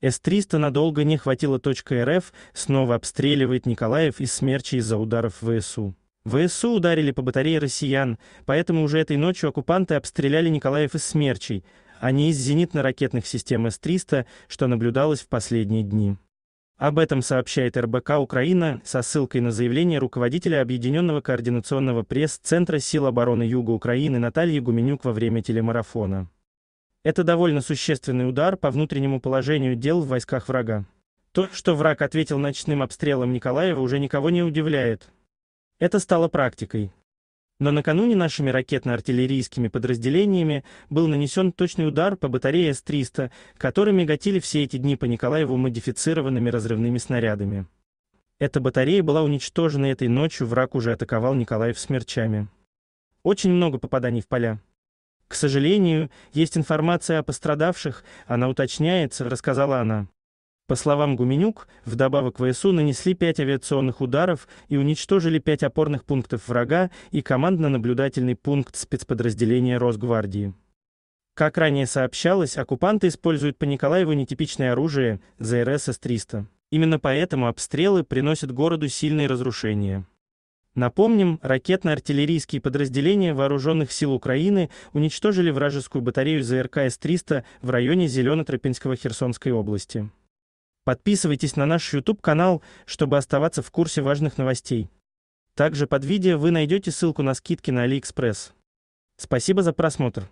С-300 надолго не хватило. .РФ снова обстреливает Николаев из смерчи из-за ударов ВСУ. ВСУ ударили по батарее россиян, поэтому уже этой ночью оккупанты обстреляли Николаев из смерчей, а не из зенитно-ракетных систем С-300, что наблюдалось в последние дни. Об этом сообщает РБК Украина со ссылкой на заявление руководителя Объединенного координационного пресс-центра сил обороны Юга Украины Натальи Гуменюк во время телемарафона. Это довольно существенный удар по внутреннему положению дел в войсках врага. То, что враг ответил ночным обстрелом Николаева, уже никого не удивляет. Это стало практикой. Но накануне нашими ракетно-артиллерийскими подразделениями был нанесен точный удар по батарее С-300, которыми гатили все эти дни по Николаеву модифицированными разрывными снарядами. Эта батарея была уничтожена этой ночью, враг уже атаковал Николаев смерчами. Очень много попаданий в поля. К сожалению, есть информация о пострадавших, она уточняется, рассказала она. По словам Гуменюк, вдобавок к ВСУ нанесли пять авиационных ударов и уничтожили пять опорных пунктов врага и командно-наблюдательный пункт спецподразделения Росгвардии. Как ранее сообщалось, оккупанты используют по Николаеву нетипичное оружие ЗРС С-300. Именно поэтому обстрелы приносят городу сильные разрушения. Напомним, ракетно-артиллерийские подразделения Вооруженных сил Украины уничтожили вражескую батарею ЗРК С-300 в районе Зелено-Тропинского Херсонской области. Подписывайтесь на наш YouTube-канал, чтобы оставаться в курсе важных новостей. Также под видео вы найдете ссылку на скидки на AliExpress. Спасибо за просмотр.